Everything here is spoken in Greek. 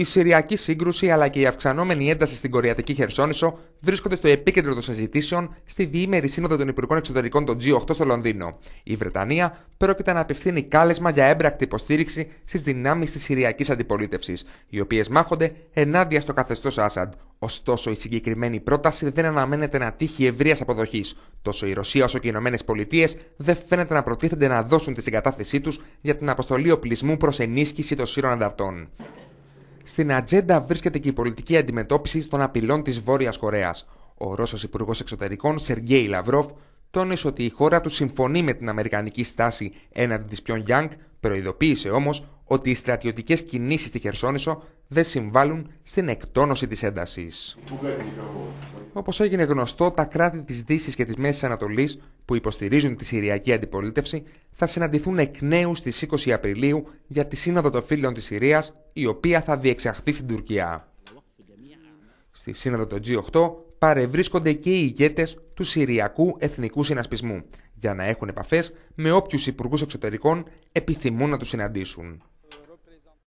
η Συριακή σύγκρουση αλλά και η αυξανόμενη ένταση στην Κοριατική Χερσόνησο βρίσκονται στο επίκεντρο των συζητήσεων στη διήμερη σύνοδο των Υπουργών Εξωτερικών των G8 στο Λονδίνο. Η Βρετανία πρόκειται να απευθύνει κάλεσμα για έμπρακτη υποστήριξη στις δυνάμεις της Συριακής Αντιπολίτευσης, οι οποίες μάχονται ενάντια στο καθεστώς Άσαντ. Ωστόσο, η συγκεκριμένη πρόταση δεν αναμένεται να τύχει ευρείας αποδοχής. Τόσο η Ρωσία όσο και οι ΗΠΑ δεν φαίνεται να προτίθενται να δώσουν τη συγκατάθεσή τους για την αποστολή οπλισμού προς ενίσχυση των σύρων ανταρτών. Στην ατζέντα βρίσκεται και η πολιτική αντιμετώπιση των απειλών της Βόρειας Κορέας. Ο Ρώσος Υπουργός Εξωτερικών Σεργέη Λαυρόφ τόνισε ότι η χώρα του συμφωνεί με την αμερικανική στάση έναντι της γιάνγκ, Προειδοποίησε όμως ότι οι στρατιωτικές κινήσεις στη Χερσόνησο δεν συμβάλλουν στην εκτόνωση της έντασης. Όπως έγινε γνωστό, τα κράτη της Δύσης και της Μέσης Ανατολής που υποστηρίζουν τη Συριακή Αντιπολίτευση θα συναντηθούν εκ νέου στις 20 Απριλίου για τη Σύνοδο των Φίλων της Συρίας, η οποία θα διεξαχθεί στην Τουρκία. Στη Σύνοδο των G8 παρευρίσκονται και οι ηγέτες του Συριακού Εθνικού Συνασπισμού για να έχουν επαφές με όποιους υπουργούς εξωτερικών επιθυμούν να τους συναντήσουν.